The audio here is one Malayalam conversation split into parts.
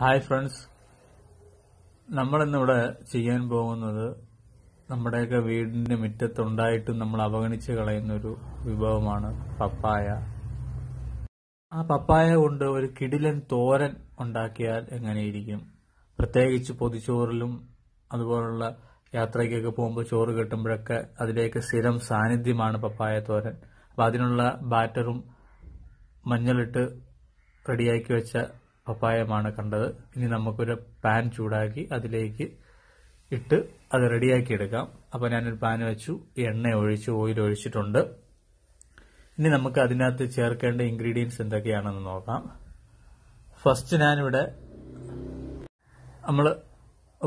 ഹായ് ഫ്രണ്ട്സ് നമ്മളിന്നിവിടെ ചെയ്യാൻ പോകുന്നത് നമ്മുടെയൊക്കെ വീടിന്റെ മുറ്റത്തുണ്ടായിട്ടും നമ്മൾ അവഗണിച്ച് കളയുന്ന ഒരു വിഭവമാണ് പപ്പായ ആ പപ്പായ കൊണ്ട് ഒരു കിടിലൻ തോരൻ ഉണ്ടാക്കിയാൽ എങ്ങനെയിരിക്കും പ്രത്യേകിച്ച് പൊതിച്ചോറിലും അതുപോലുള്ള യാത്രയ്ക്കൊക്കെ പോകുമ്പോൾ ചോറ് കിട്ടുമ്പോഴൊക്കെ അതിലേക്ക് സ്ഥിരം സാന്നിധ്യമാണ് പപ്പായ തോരൻ അപ്പം അതിനുള്ള ബാറ്ററും മഞ്ഞളിട്ട് റെഡിയാക്കി വെച്ച പപ്പായമാണ് കണ്ടത് ഇനി നമുക്കൊരു പാൻ ചൂടാക്കി അതിലേക്ക് ഇട്ട് അത് റെഡിയാക്കി എടുക്കാം അപ്പോൾ ഞാനൊരു പാൻ വെച്ചു എണ്ണ ഒഴിച്ച് ഓയിൽ ഒഴിച്ചിട്ടുണ്ട് ഇനി നമുക്ക് അതിനകത്ത് ചേർക്കേണ്ട ഇൻഗ്രീഡിയൻസ് എന്തൊക്കെയാണെന്ന് നോക്കാം ഫസ്റ്റ് ഞാനിവിടെ നമ്മൾ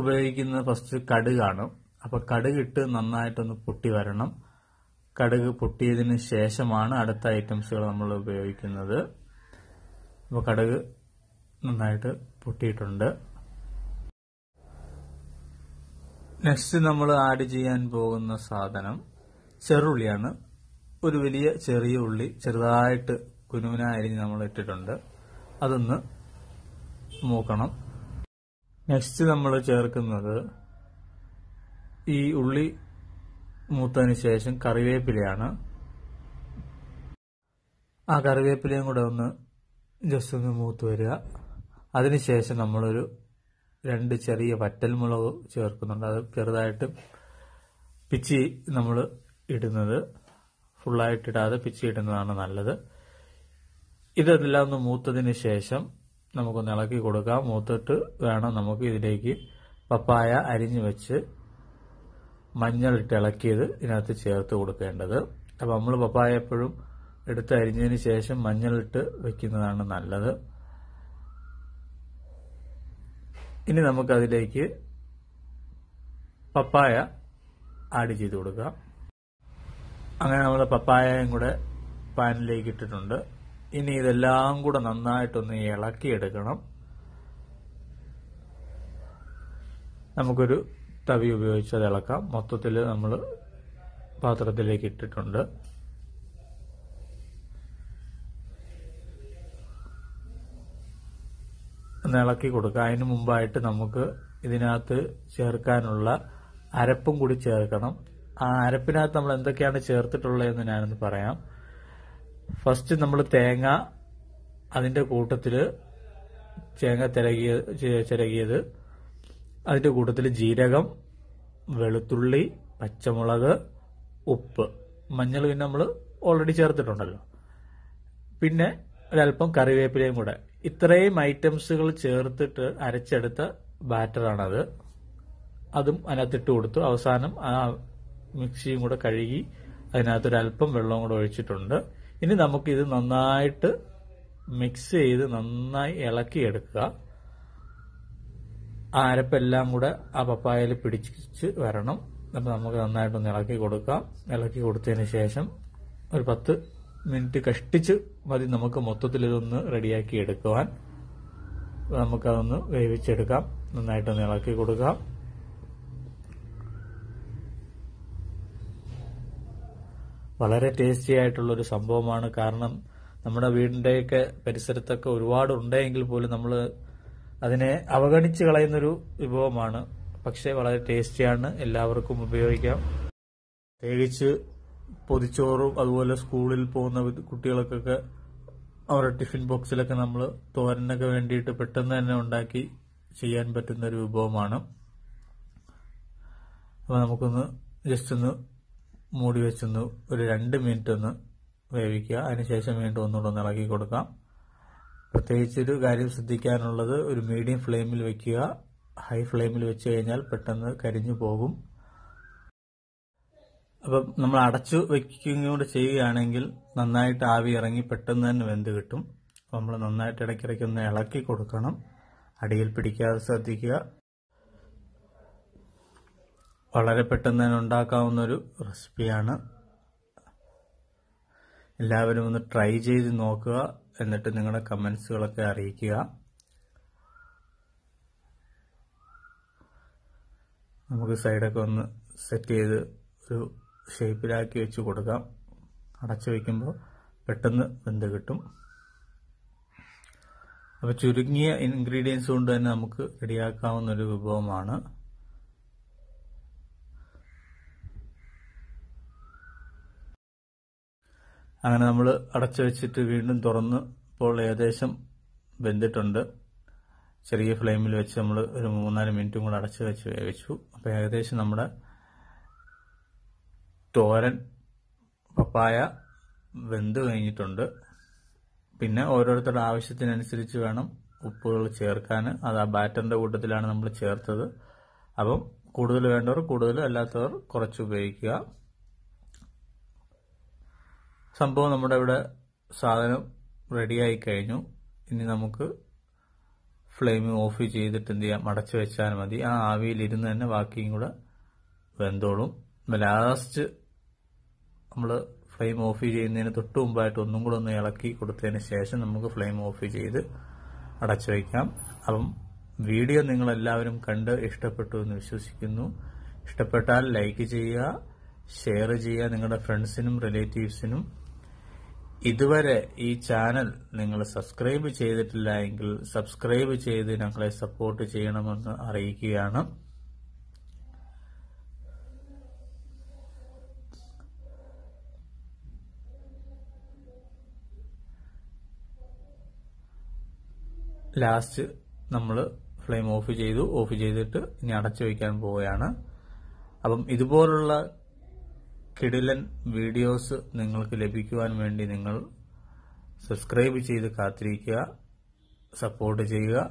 ഉപയോഗിക്കുന്ന ഫസ്റ്റ് ആണ് അപ്പോൾ കടുക് ഇട്ട് നന്നായിട്ടൊന്ന് പൊട്ടി വരണം കടുക് പൊട്ടിയതിന് ശേഷമാണ് അടുത്ത ഐറ്റംസുകൾ നമ്മൾ ഉപയോഗിക്കുന്നത് അപ്പൊ കടുക് നന്നായിട്ട് പൊട്ടിയിട്ടുണ്ട് നെക്സ്റ്റ് നമ്മൾ ആഡ് ചെയ്യാൻ പോകുന്ന സാധനം ചെറുള്ളിയാണ് ഒരു വലിയ ചെറിയ ഉള്ളി ചെറുതായിട്ട് കുനുവിന അരിഞ്ഞ് നമ്മൾ ഇട്ടിട്ടുണ്ട് അതൊന്ന് മൂക്കണം നെക്സ്റ്റ് നമ്മൾ ചേർക്കുന്നത് ഈ ഉള്ളി മൂത്തതിന് ശേഷം കറിവേപ്പിലയാണ് ആ കറിവേപ്പിലയും കൂടെ ഒന്ന് ജസ്റ്റ് ഒന്ന് മൂത്ത് വരിക അതിനുശേഷം നമ്മളൊരു രണ്ട് ചെറിയ വറ്റൽമുളക് ചേർക്കുന്നുണ്ട് അത് ചെറുതായിട്ട് പിച്ചി നമ്മൾ ഇടുന്നത് ഫുള്ളായിട്ട് ഇടാതെ പിച്ചി ഇടുന്നതാണ് നല്ലത് ഇതെല്ലാം ഒന്ന് മൂത്തതിന് ശേഷം നമുക്കൊന്ന് ഇളക്കി കൊടുക്കാം മൂത്തിട്ട് വേണം നമുക്ക് ഇതിലേക്ക് പപ്പായ അരിഞ്ഞു വെച്ച് മഞ്ഞളിട്ട് ഇളക്കിയത് ഇതിനകത്ത് ചേർത്ത് കൊടുക്കേണ്ടത് അപ്പം നമ്മൾ പപ്പായ എപ്പോഴും എടുത്ത് അരിഞ്ഞതിന് ശേഷം മഞ്ഞളിട്ട് വെക്കുന്നതാണ് നല്ലത് ഇനി നമുക്കതിലേക്ക് പപ്പായ ആഡ് ചെയ്ത് കൊടുക്കാം അങ്ങനെ നമ്മൾ പപ്പായയും കൂടെ പാനിലേക്ക് ഇട്ടിട്ടുണ്ട് ഇനി ഇതെല്ലാം കൂടെ നന്നായിട്ടൊന്ന് ഇളക്കിയെടുക്കണം നമുക്കൊരു തവി ഉപയോഗിച്ച് അത് ഇളക്കാം മൊത്തത്തിൽ നമ്മൾ പാത്രത്തിലേക്ക് ഇട്ടിട്ടുണ്ട് ഒന്ന് ഇളക്കി കൊടുക്കുക അതിന് മുമ്പായിട്ട് നമുക്ക് ഇതിനകത്ത് ചേർക്കാനുള്ള അരപ്പും കൂടി ചേർക്കണം ആ അരപ്പിനകത്ത് നമ്മൾ എന്തൊക്കെയാണ് ചേർത്തിട്ടുള്ളതെന്ന് ഞാനൊന്ന് പറയാം ഫസ്റ്റ് നമ്മൾ തേങ്ങ അതിന്റെ കൂട്ടത്തിൽ തേങ്ങ തിരകിയ ചിരകിയത് അതിന്റെ കൂട്ടത്തിൽ ജീരകം വെളുത്തുള്ളി പച്ചമുളക് ഉപ്പ് മഞ്ഞൾ പിന്നെ നമ്മൾ ഓൾറെഡി ചേർത്തിട്ടുണ്ടല്ലോ പിന്നെ ഒരല്പം കറിവേപ്പിലയും കൂടെ ഇത്രയും ഐറ്റംസുകൾ ചേർത്തിട്ട് അരച്ചെടുത്ത ബാറ്ററാണത് അതും അതിനകത്തിട്ട് കൊടുത്തു അവസാനം ആ മിക്സിയും കൂടെ കഴുകി അതിനകത്തൊരല്പം അല്പം വെള്ളവും കൂടെ ഒഴിച്ചിട്ടുണ്ട് ഇനി നമുക്കിത് നന്നായിട്ട് മിക്സ് ചെയ്ത് നന്നായി ഇളക്കിയെടുക്കുക ആ അരപ്പെല്ലാം കൂടെ ആ പപ്പായയിൽ പിടിച്ച് വരണം അപ്പം നമുക്ക് നന്നായിട്ടൊന്ന് ഇളക്കി കൊടുക്കാം ഇളക്കി കൊടുത്തതിന് ശേഷം ഒരു പത്ത് മിനിറ്റ് കഷ്ടിച്ച് മതി നമുക്ക് മൊത്തത്തിൽ ഇതൊന്ന് റെഡിയാക്കി എടുക്കുവാൻ നമുക്കതൊന്ന് വേവിച്ചെടുക്കാം നന്നായിട്ടൊന്ന് ഇളക്കി കൊടുക്കാം വളരെ ടേസ്റ്റി ആയിട്ടുള്ള ഒരു സംഭവമാണ് കാരണം നമ്മുടെ വീടിന്റെയൊക്കെ പരിസരത്തൊക്കെ ഒരുപാട് ഉണ്ടെങ്കിൽ പോലും നമ്മൾ അതിനെ അവഗണിച്ച് കളയുന്നൊരു വിഭവമാണ് പക്ഷേ വളരെ ടേസ്റ്റിയാണ് എല്ലാവർക്കും ഉപയോഗിക്കാം പ്രത്യേകിച്ച് പൊതിച്ചോറും അതുപോലെ സ്കൂളിൽ പോകുന്ന കുട്ടികൾക്കൊക്കെ അവരുടെ ടിഫിൻ ബോക്സിലൊക്കെ നമ്മൾ തോരനൊക്കെ വേണ്ടിയിട്ട് പെട്ടെന്ന് തന്നെ ഉണ്ടാക്കി ചെയ്യാൻ പറ്റുന്ന ഒരു വിഭവമാണ് അപ്പൊ നമുക്കൊന്ന് ജസ്റ്റ് ഒന്ന് മൂടി വെച്ചൊന്ന് ഒരു രണ്ട് മിനിറ്റ് ഒന്ന് വേവിക്കുക അതിനുശേഷം വീണ്ടും ഒന്നുകൂടെ ഒന്ന് ഇളക്കി കൊടുക്കാം പ്രത്യേകിച്ച് ഒരു കാര്യം ശ്രദ്ധിക്കാനുള്ളത് ഒരു മീഡിയം ഫ്ലെയിമിൽ വെക്കുക ഹൈ ഫ്ലെയിമിൽ വെച്ച് കഴിഞ്ഞാൽ പെട്ടെന്ന് കരിഞ്ഞു പോകും അപ്പൊ നമ്മൾ അടച്ചു വെക്കുകയും കൂടെ ചെയ്യുകയാണെങ്കിൽ നന്നായിട്ട് ആവി ഇറങ്ങി പെട്ടെന്ന് തന്നെ വെന്ത് കിട്ടും അപ്പൊ നമ്മൾ നന്നായിട്ട് ഇടയ്ക്കിടയ്ക്ക് ഒന്ന് ഇളക്കി കൊടുക്കണം അടിയിൽ പിടിക്കാതെ ശ്രദ്ധിക്കുക വളരെ പെട്ടെന്ന് തന്നെ ഉണ്ടാക്കാവുന്നൊരു റെസിപ്പിയാണ് എല്ലാവരും ഒന്ന് ട്രൈ ചെയ്ത് നോക്കുക എന്നിട്ട് നിങ്ങളുടെ കമൻസുകളൊക്കെ അറിയിക്കുക നമുക്ക് സൈഡൊക്കെ ഒന്ന് സെറ്റ് ചെയ്ത് ഒരു ഷേപ്പിലാക്കി വെച്ച് കൊടുക്കാം അടച്ചു വയ്ക്കുമ്പോൾ പെട്ടെന്ന് വെന്ത് കിട്ടും അപ്പോൾ ചുരുങ്ങിയ ഇൻഗ്രീഡിയൻസ് കൊണ്ട് തന്നെ നമുക്ക് റെഡിയാക്കാവുന്നൊരു വിഭവമാണ് അങ്ങനെ നമ്മൾ അടച്ചു വെച്ചിട്ട് വീണ്ടും തുറന്ന് ഇപ്പോൾ ഏകദേശം വെന്തിട്ടുണ്ട് ചെറിയ ഫ്ലെയിമിൽ വെച്ച് നമ്മൾ ഒരു മൂന്നാല് മിനിറ്റും കൂടെ അടച്ചു വെച്ച് വേവിച്ചു അപ്പോൾ ഏകദേശം നമ്മുടെ തോരൻ പപ്പായ വെന്ത് കഴിഞ്ഞിട്ടുണ്ട് പിന്നെ ഓരോരുത്തരുടെ ആവശ്യത്തിനനുസരിച്ച് വേണം ഉപ്പുകൾ ചേർക്കാൻ അത് ആ ബാറ്ററിന്റെ കൂട്ടത്തിലാണ് നമ്മൾ ചേർത്തത് അപ്പം കൂടുതൽ വേണ്ടവർ കൂടുതൽ അല്ലാത്തവർ കുറച്ച് ഉപയോഗിക്കുക സംഭവം നമ്മുടെ ഇവിടെ സാധനം റെഡിയായി കഴിഞ്ഞു ഇനി നമുക്ക് ഫ്ലെയിം ഓഫ് ചെയ്തിട്ട് എന്ത് ചെയ്യാം അടച്ചു വെച്ചാൽ മതി ആ ആവിയിൽ ഇരുന്ന് തന്നെ ബാക്കിയും കൂടെ വെന്തോളും ലാസ്റ്റ് നമ്മൾ ഫ്ലെയിം ഓഫ് ചെയ്യുന്നതിന് തൊട്ട് മുമ്പായിട്ട് ഒന്നും കൂടെ ഒന്ന് ഇളക്കി കൊടുത്തതിന് ശേഷം നമുക്ക് ഫ്ലെയിം ഓഫ് ചെയ്ത് അടച്ചു വയ്ക്കാം അപ്പം വീഡിയോ എല്ലാവരും കണ്ട് ഇഷ്ടപ്പെട്ടു എന്ന് വിശ്വസിക്കുന്നു ഇഷ്ടപ്പെട്ടാൽ ലൈക്ക് ചെയ്യുക ഷെയർ ചെയ്യുക നിങ്ങളുടെ ഫ്രണ്ട്സിനും റിലേറ്റീവ്സിനും ഇതുവരെ ഈ ചാനൽ നിങ്ങൾ സബ്സ്ക്രൈബ് ചെയ്തിട്ടില്ല എങ്കിൽ സബ്സ്ക്രൈബ് ചെയ്ത് ഞങ്ങളെ സപ്പോർട്ട് ചെയ്യണമെന്ന് അറിയിക്കുകയാണ് ലാസ്റ്റ് നമ്മൾ ഫ്ലെയിം ഓഫ് ചെയ്തു ഓഫ് ചെയ്തിട്ട് ഇനി അടച്ചു വയ്ക്കാൻ പോവുകയാണ് അപ്പം ഇതുപോലുള്ള കിടിലൻ വീഡിയോസ് നിങ്ങൾക്ക് ലഭിക്കുവാൻ വേണ്ടി നിങ്ങൾ സബ്സ്ക്രൈബ് ചെയ്ത് കാത്തിരിക്കുക സപ്പോർട്ട് ചെയ്യുക